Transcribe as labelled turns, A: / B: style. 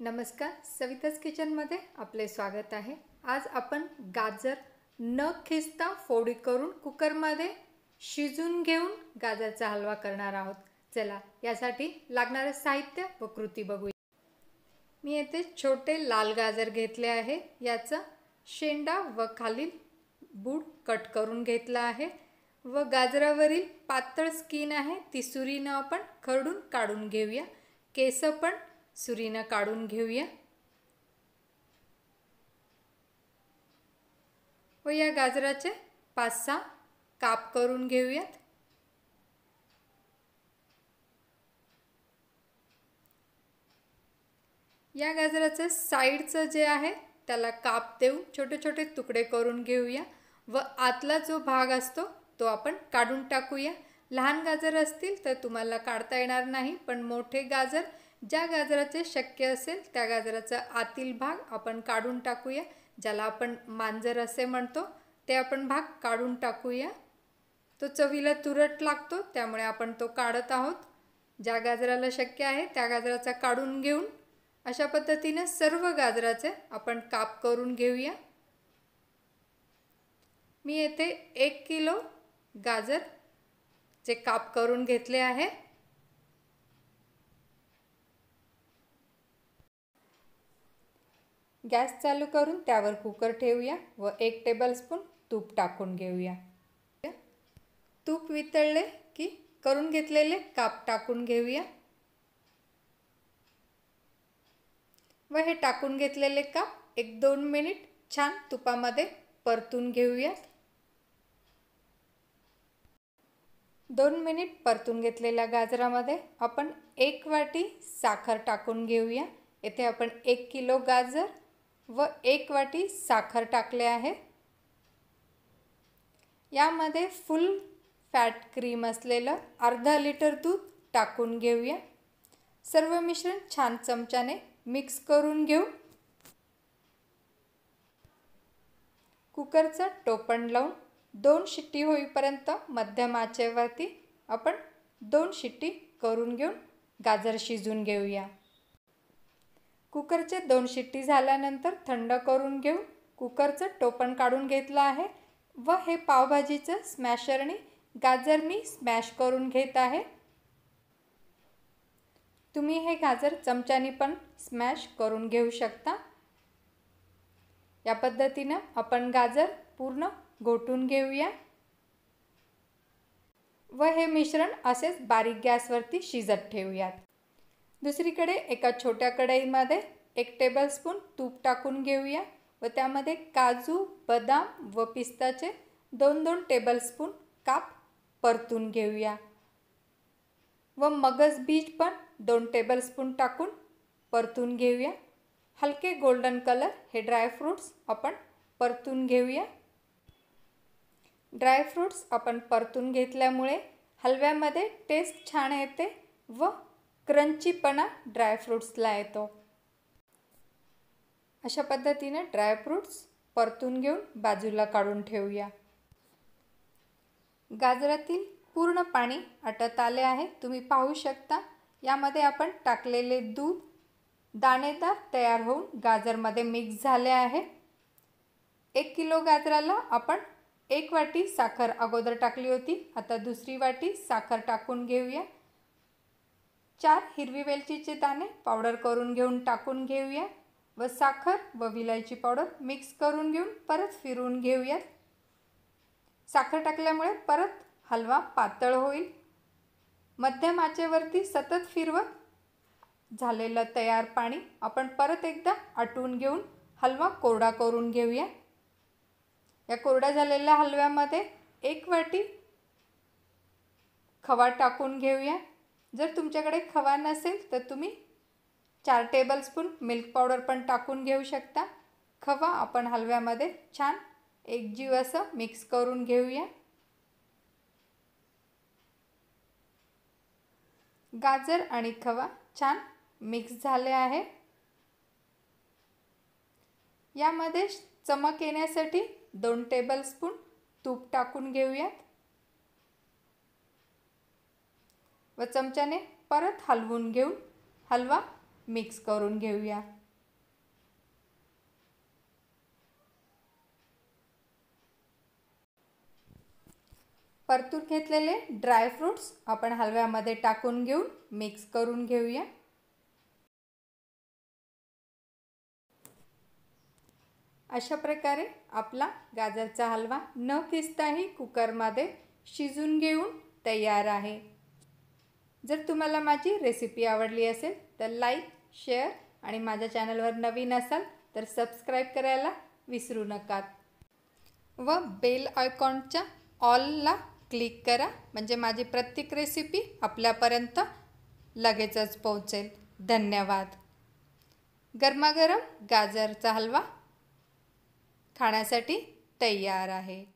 A: नमस्कार सविताज किचनमध्ये आपले स्वागत आहे आज आपण गाजर न खिसता फोडी करून कुकरमध्ये शिजून घेऊन गाजरचा हलवा करणार आहोत चला यासाठी लागणारं साहित्य व कृती बघूया मी येथे छोटे लाल गाजर घेतले आहे याचा शेंडा व खालील बूड कट करून घेतला आहे व गाजरावरील पातळ स्किन आहे ती सुरीनं आपण खरडून काढून घेऊया केस पण सुरीनं काढून घेऊया व या गाजराचे पाच सहा काप करून घेऊयात या गाजराचं साईडचं जे आहे त्याला काप देऊ छोटे छोटे तुकडे करून घेऊया व आतला जो भाग असतो तो आपण काढून टाकूया लहान गाजर असतील तर तुम्हाला काढता येणार नाही पण मोठे गाजर ज्या गाजराचे शक्य असेल त्या गाजराचा आतील भाग आपण काढून टाकूया ज्याला आपण मांजर असे म्हणतो ते आपण भाग काढून टाकूया तो चवीला तुरट लागतो त्यामुळे आपण तो काढत आहोत ज्या गाजराला शक्य आहे त्या गाजराचा काढून घेऊन अशा पद्धतीने सर्व गाजराचे आपण काप करून घेऊया मी येथे एक किलो गाजर जे काप करून घेतले आहे गॅस चालू करून त्यावर कुकर ठेवूया व एक टेबलस्पून तूप टाकून घेऊया तूप वितळले की करून घेतलेले काप टाकून घेऊया व हे टाकून घेतलेले काप एक दोन मिनिट छान तुपामध्ये परतून घेऊया दोन मिनिट परतून घेतलेल्या गाजरामध्ये आपण एक वाटी साखर टाकून घेऊया येथे आपण एक किलो गाजर व एक वाटी साखर टाकले आहे यामध्ये फुल फॅट क्रीम असलेलं अर्धा लिटर दूध टाकून घेऊया सर्व मिश्रण छान चमच्याने मिक्स करून घेऊ कुकरचं टोपण लावून दोन शिट्टी होईपर्यंत मध्यम आचेवरती आपण दोन शिट्टी करून घेऊन गाजर शिजून घेऊया कुकरचे दोन शिट्टी झाल्यानंतर थंड करून घेऊन कुकरचं टोपण काढून घेतलं आहे व हे पावभाजीचं स्मॅशरणी गाजर मी स्मॅश करून घेत आहे तुम्ही हे गाजर चमच्याने पण स्मॅश करून घेऊ शकता या पद्धतीनं आपण गाजर पूर्ण घोटून घेऊया व हे मिश्रण असेच बारीक गॅसवरती शिजत ठेवूयात दुसरीकडे एका छोट्या कढईमध्ये एक टेबलस्पून तूप टाकून घेऊया व त्यामध्ये काजू बदाम व पिस्ताचे दोन दोन टेबलस्पून काप परतून घेऊया व मगज बीज पण दोन टेबलस्पून टाकून परतून घेऊया हलके गोल्डन कलर हे ड्रायफ्रूट्स आपण परतून घेऊया ड्रायफ्रूट्स आपण परतून घेतल्यामुळे हलव्यामध्ये टेस्ट छान येते व क्रंचीपणा ड्रायफ्रूट्सला येतो अशा पद्धतीने ड्रायफ्रूट्स परतून घेऊन बाजूला काढून ठेवूया गाजरातील पूर्ण पाणी आटत आले आहे तुम्ही पाहू शकता यामध्ये आपण टाकलेले दूध दाणेदार तयार होऊन गाजरमध्ये मिक्स झाले आहे एक किलो गाजराला आपण एक वाटी साखर अगोदर टाकली होती आता दुसरी वाटी साखर टाकून घेऊया चार हिरवी वेलचीचे दाणे पावडर करून घेऊन टाकून घेऊया व साखर व विलायची पावडर मिक्स करून घेऊन परत फिरवून घेऊयात साखर टाकल्यामुळे परत हलवा पातळ होईल मध्यम आचेवरती सतत फिरवत झालेलं तयार पाणी आपण परत एकदा आटवून घेऊन हलवा कोरडा करून घेऊया या कोरड्या झालेल्या हलव्यामध्ये एक वाटी खवा टाकून घेऊया जर तुमच्याकडे खवा नसेल तर तुम्ही चार टेबलस्पून मिल्क पावडर पण टाकून घेऊ शकता खवा आपण हलव्यामध्ये छान जीव असं मिक्स करून घेऊया गाजर आणि खवा छान मिक्स झाले आहे यामध्ये चमक येण्यासाठी दोन टेबलस्पून तूप टाकून घेऊयात व चमच्याने परत हलवून घेऊन हलवा मिक्स करून घेऊया परतून घेतलेले ड्रायफ्रूट्स आपण हलव्यामध्ये टाकून घेऊन मिक्स करून घेऊया अशा प्रकारे आपला गाजरचा हलवा न खिसताही कुकरमध्ये शिजून घेऊन तयार आहे जर तुम्हाला माझी रेसिपी आवडली असेल तर लाईक शेअर आणि माझ्या चॅनलवर नवीन असाल तर सबस्क्राईब करायला विसरू नका व बेल आयकॉनच्या ऑलला क्लिक करा म्हणजे माझी प्रत्येक रेसिपी आपल्यापर्यंत लगेचच पोहोचेल धन्यवाद गरमागरम गाजरचा हलवा खाण्यासाठी तयार आहे